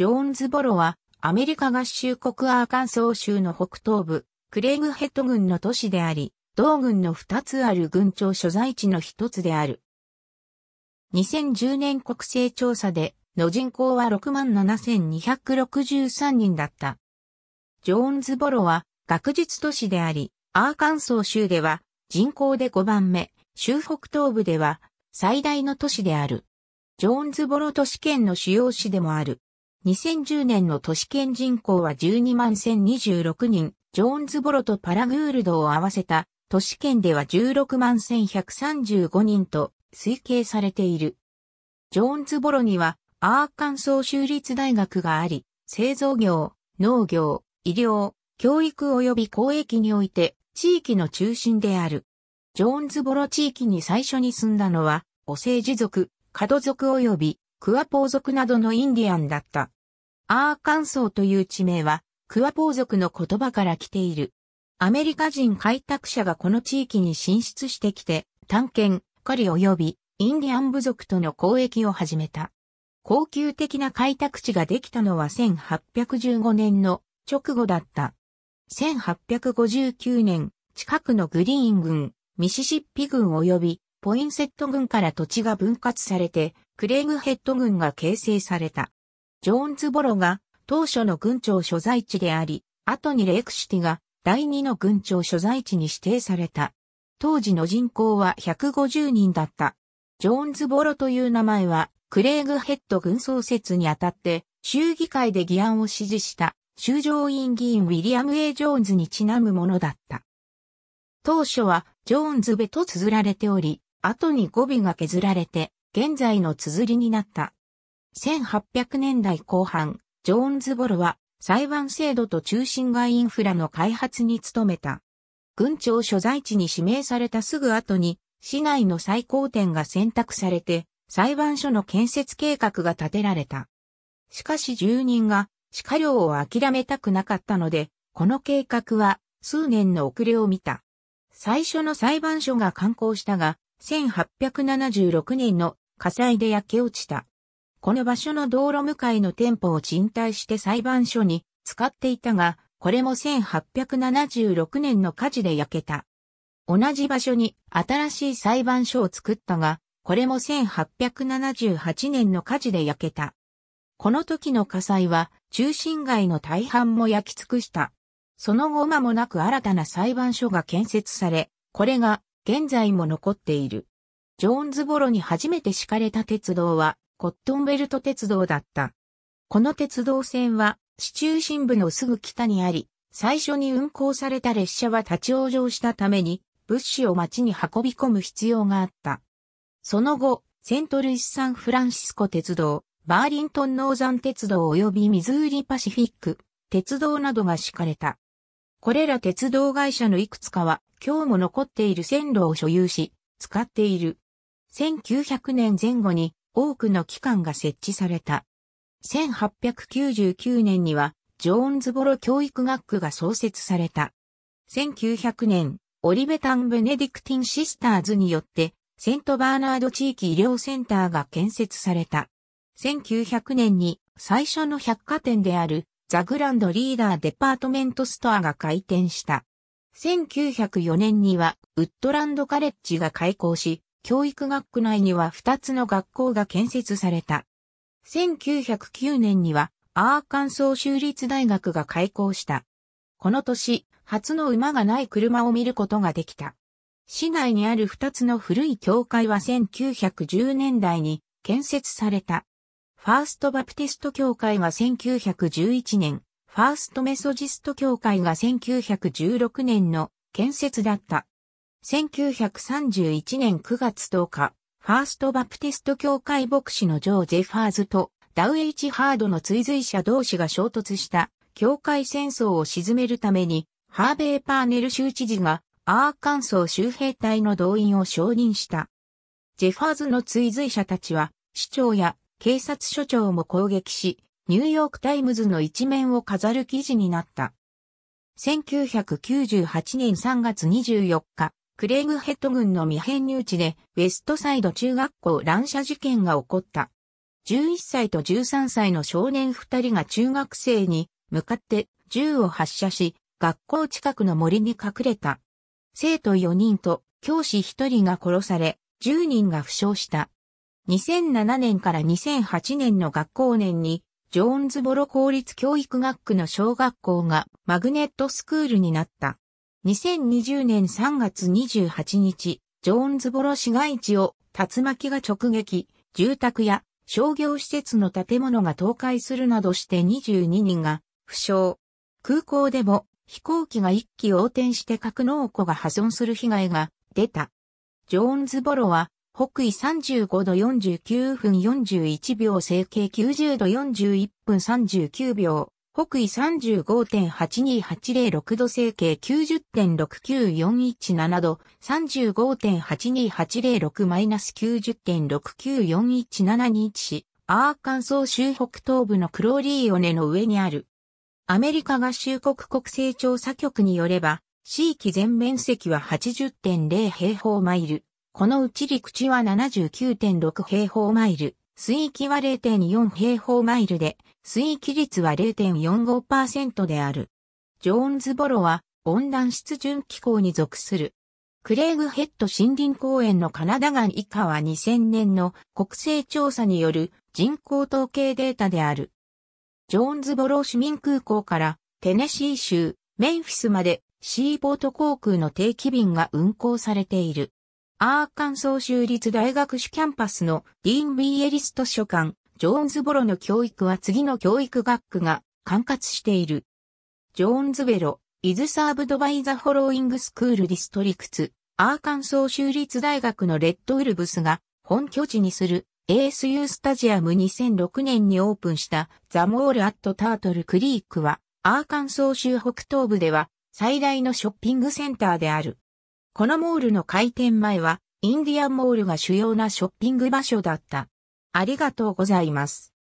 ジョーンズボロは、アメリカ合衆国アーカンソー州の北東部、クレイグヘッド郡の都市であり、同郡の2つある郡庁所在地の1つである。2010年国勢調査で、の人口は67,263人だった。ジョーンズボロは、学術都市であり、アーカンソー州では、人口で5番目、州北東部では、最大の都市である。ジョーンズボロ都市圏の主要市でもある。2010年の都市圏人口は12万1026人、ジョーンズボロとパラグールドを合わせた都市圏では16万1135人と推計されている。ジョーンズボロにはアーカンソー州立大学があり、製造業、農業、医療、教育及び公益において地域の中心である。ジョーンズボロ地域に最初に住んだのは、オセージ族、カド族及びクワポー族などのインディアンだった。アーカンソーという地名は、クワポー族の言葉から来ている。アメリカ人開拓者がこの地域に進出してきて、探検、狩り及び、インディアン部族との交易を始めた。高級的な開拓地ができたのは1815年の直後だった。1859年、近くのグリーン郡、ミシシッピ郡及びポインセット郡から土地が分割されて、クレイグヘッド軍が形成された。ジョーンズボロが当初の軍庁所在地であり、後にレイクシティが第二の軍庁所在地に指定された。当時の人口は150人だった。ジョーンズボロという名前は、クレイグヘッド軍創設にあたって、州議会で議案を支持した、州上院議員ウィリアム・ A・ イジョーンズにちなむものだった。当初は、ジョーンズベと綴られており、後に語尾が削られて、現在の綴りになった。1800年代後半、ジョーンズボロは裁判制度と中心外インフラの開発に努めた。軍庁所在地に指名されたすぐ後に、市内の最高点が選択されて、裁判所の建設計画が立てられた。しかし住人が歯科料を諦めたくなかったので、この計画は数年の遅れを見た。最初の裁判所が刊行したが、1876年の火災で焼け落ちた。この場所の道路向かいの店舗を賃貸して裁判所に使っていたが、これも1876年の火事で焼けた。同じ場所に新しい裁判所を作ったが、これも1878年の火事で焼けた。この時の火災は中心街の大半も焼き尽くした。その後間もなく新たな裁判所が建設され、これが現在も残っている。ジョーンズボロに初めて敷かれた鉄道は、コットンベルト鉄道だった。この鉄道線は、市中心部のすぐ北にあり、最初に運行された列車は立ち往生したために、物資を町に運び込む必要があった。その後、セントルイス・サンフランシスコ鉄道、バーリントン・ノーザン鉄道及びミズーリ・パシフィック鉄道などが敷かれた。これら鉄道会社のいくつかは、今日も残っている線路を所有し、使っている。1900年前後に多くの機関が設置された。1899年には、ジョーンズボロ教育学区が創設された。1900年、オリベタン・ベネディクティン・シスターズによって、セントバーナード地域医療センターが建設された。1900年に最初の百貨店であるザ・グランドリーダーデパートメントストアが開店した。1904年には、ウッドランドカレッジが開校し、教育学区内には2つの学校が建設された。1909年には、アーカンソー州立大学が開校した。この年、初の馬がない車を見ることができた。市内にある2つの古い教会は1910年代に建設された。ファーストバプティスト教会が1911年、ファーストメソジスト教会が1916年の建設だった。1931年9月10日、ファーストバプティスト教会牧師のジョー・ゼファーズとダウエイチ・ハードの追随者同士が衝突した教会戦争を沈めるために、ハーベイ・パーネル州知事がアーカンソー州兵隊の動員を承認した。ジェファーズの追随者たちは、市長や警察署長も攻撃し、ニューヨークタイムズの一面を飾る記事になった。1998年3月24日、クレイグヘッド軍の未編入地で、ウェストサイド中学校乱射事件が起こった。11歳と13歳の少年2人が中学生に向かって銃を発射し、学校近くの森に隠れた。生徒4人と教師1人が殺され、10人が負傷した。2007年から2008年の学校年に、ジョーンズボロ公立教育学区の小学校がマグネットスクールになった。2020年3月28日、ジョーンズボロ市街地を竜巻が直撃、住宅や商業施設の建物が倒壊するなどして22人が負傷。空港でも飛行機が一機横転して格納庫が破損する被害が出た。ジョーンズボロは北緯35度49分41秒、整形90度41分39秒、北緯35.82806度整形90.69417度35.82806 90.69417に位置し、アーカンソー州北東部のクローリーオネの上にある。アメリカ合衆国国勢調査局によれば、地域全面積は80.0平方マイル。このうち陸地は79.6平方マイル、水域は0.4平方マイルで、水域率は0.45%である。ジョーンズボロは温暖湿潤気候に属する。クレーグヘッド森林公園のカナダ岩以下は2000年の国勢調査による人口統計データである。ジョーンズボロー市民空港からテネシー州メンフィスまでシーボート航空の定期便が運航されている。アーカンソー州立大学主キャンパスのディーン・ビーエリス図書館、ジョーンズボロの教育は次の教育学区が管轄している。ジョーンズベロ、イズサーブドバイザフォローイングスクールディストリクツ、アーカンソー州立大学のレッドウルブスが本拠地にする ASU スタジアム2006年にオープンしたザモールアットタートルクリークはアーカンソー州北東部では最大のショッピングセンターである。このモールの開店前は、インディアンモールが主要なショッピング場所だった。ありがとうございます。